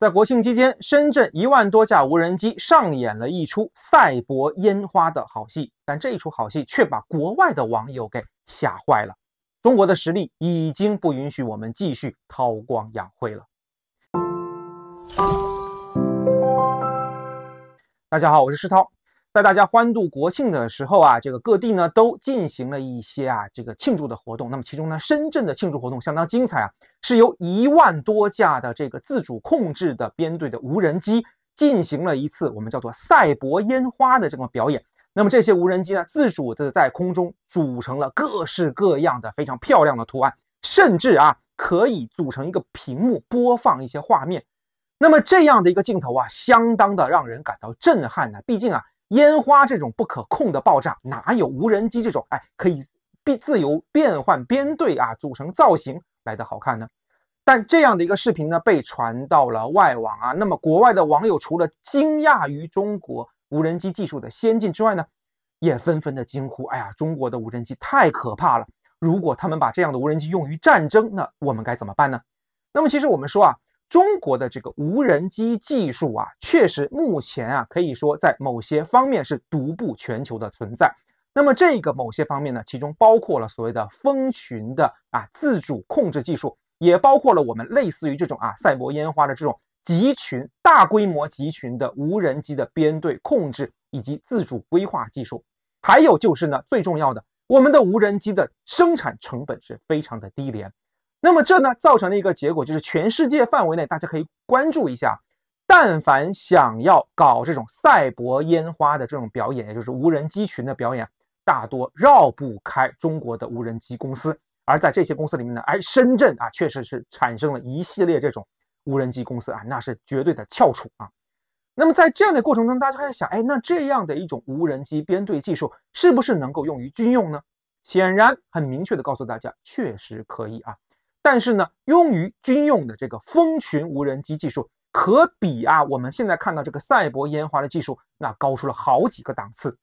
在国庆期间，深圳一万多架无人机上演了一出“赛博烟花”的好戏，但这一出好戏却把国外的网友给吓坏了。中国的实力已经不允许我们继续韬光养晦了。大家好，我是施涛。在大家欢度国庆的时候啊，这个各地呢都进行了一些啊这个庆祝的活动。那么其中呢，深圳的庆祝活动相当精彩啊，是由一万多架的这个自主控制的编队的无人机进行了一次我们叫做“赛博烟花”的这么表演。那么这些无人机呢，自主的在空中组成了各式各样的非常漂亮的图案，甚至啊可以组成一个屏幕播放一些画面。那么这样的一个镜头啊，相当的让人感到震撼呢。毕竟啊。烟花这种不可控的爆炸，哪有无人机这种哎可以变自由变换编队啊，组成造型来的好看呢？但这样的一个视频呢被传到了外网啊，那么国外的网友除了惊讶于中国无人机技术的先进之外呢，也纷纷的惊呼：哎呀，中国的无人机太可怕了！如果他们把这样的无人机用于战争，那我们该怎么办呢？那么其实我们说啊。中国的这个无人机技术啊，确实目前啊，可以说在某些方面是独步全球的存在。那么这个某些方面呢，其中包括了所谓的蜂群的啊自主控制技术，也包括了我们类似于这种啊赛博烟花的这种集群、大规模集群的无人机的编队控制以及自主规划技术，还有就是呢最重要的，我们的无人机的生产成本是非常的低廉。那么这呢造成了一个结果，就是全世界范围内大家可以关注一下，但凡想要搞这种赛博烟花的这种表演，也就是无人机群的表演，大多绕不开中国的无人机公司。而在这些公司里面呢，哎，深圳啊，确实是产生了一系列这种无人机公司啊，那是绝对的翘楚啊。那么在这样的过程中，大家在想，哎，那这样的一种无人机编队技术是不是能够用于军用呢？显然，很明确的告诉大家，确实可以啊。但是呢，用于军用的这个蜂群无人机技术，可比啊我们现在看到这个赛博烟花的技术那高出了好几个档次。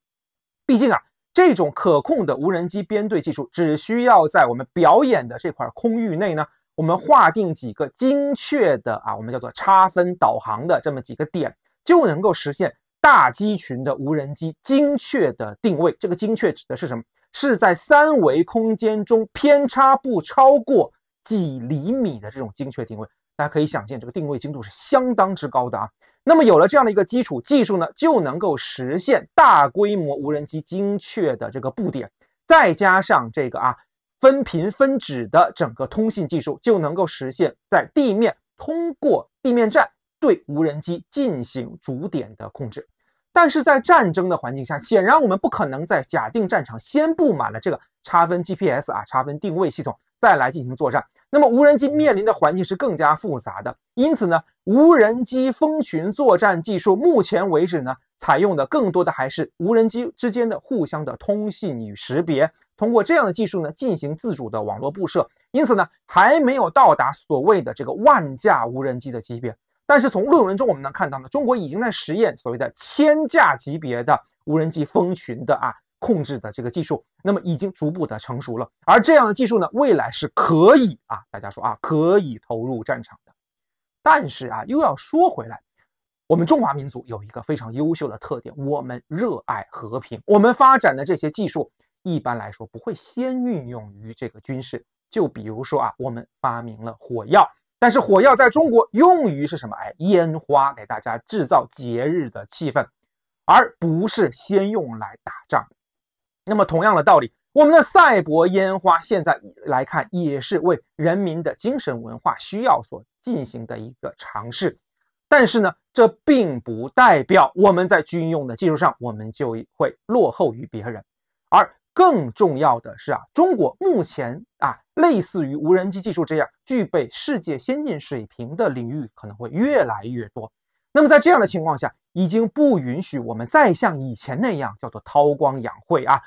毕竟啊，这种可控的无人机编队技术，只需要在我们表演的这块空域内呢，我们划定几个精确的啊，我们叫做差分导航的这么几个点，就能够实现大机群的无人机精确的定位。这个精确指的是什么？是在三维空间中偏差不超过。几厘米的这种精确定位，大家可以想见，这个定位精度是相当之高的啊。那么有了这样的一个基础技术呢，就能够实现大规模无人机精确的这个布点，再加上这个啊分频分指的整个通信技术，就能够实现在地面通过地面站对无人机进行主点的控制。但是在战争的环境下，显然我们不可能在假定战场先布满了这个差分 GPS 啊差分定位系统，再来进行作战。那么无人机面临的环境是更加复杂的，因此呢，无人机蜂群作战技术目前为止呢，采用的更多的还是无人机之间的互相的通信与识别，通过这样的技术呢，进行自主的网络布设，因此呢，还没有到达所谓的这个万架无人机的级别。但是从论文中我们能看到呢，中国已经在实验所谓的千架级别的无人机蜂群的啊。控制的这个技术，那么已经逐步的成熟了。而这样的技术呢，未来是可以啊，大家说啊，可以投入战场的。但是啊，又要说回来，我们中华民族有一个非常优秀的特点，我们热爱和平。我们发展的这些技术，一般来说不会先运用于这个军事。就比如说啊，我们发明了火药，但是火药在中国用于是什么？哎，烟花，给大家制造节日的气氛，而不是先用来打仗。那么同样的道理，我们的赛博烟花现在来看也是为人民的精神文化需要所进行的一个尝试，但是呢，这并不代表我们在军用的技术上我们就会落后于别人，而更重要的是啊，中国目前啊，类似于无人机技术这样具备世界先进水平的领域可能会越来越多。那么在这样的情况下，已经不允许我们再像以前那样叫做韬光养晦啊。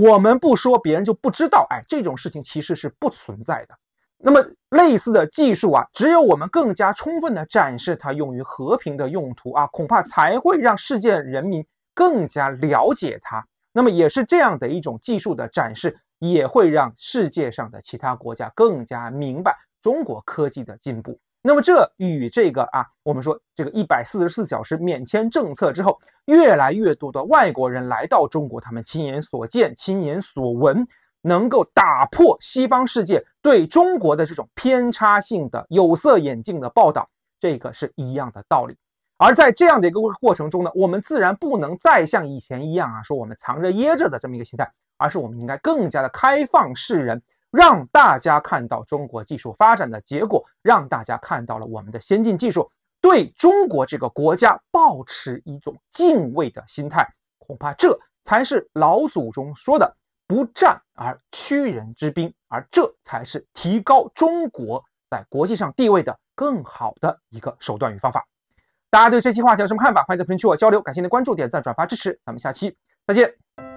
我们不说，别人就不知道。哎，这种事情其实是不存在的。那么类似的技术啊，只有我们更加充分的展示它用于和平的用途啊，恐怕才会让世界人民更加了解它。那么也是这样的一种技术的展示，也会让世界上的其他国家更加明白中国科技的进步。那么这与这个啊，我们说这个一百四十四小时免签政策之后，越来越多的外国人来到中国，他们亲眼所见、亲眼所闻，能够打破西方世界对中国的这种偏差性的有色眼镜的报道，这个是一样的道理。而在这样的一个过程中呢，我们自然不能再像以前一样啊，说我们藏着掖着的这么一个心态，而是我们应该更加的开放示人。让大家看到中国技术发展的结果，让大家看到了我们的先进技术，对中国这个国家抱持一种敬畏的心态，恐怕这才是老祖宗说的“不战而屈人之兵”，而这才是提高中国在国际上地位的更好的一个手段与方法。大家对这期话题有什么看法？欢迎在评论区我交流。感谢您的关注、点赞、转发、支持，咱们下期再见。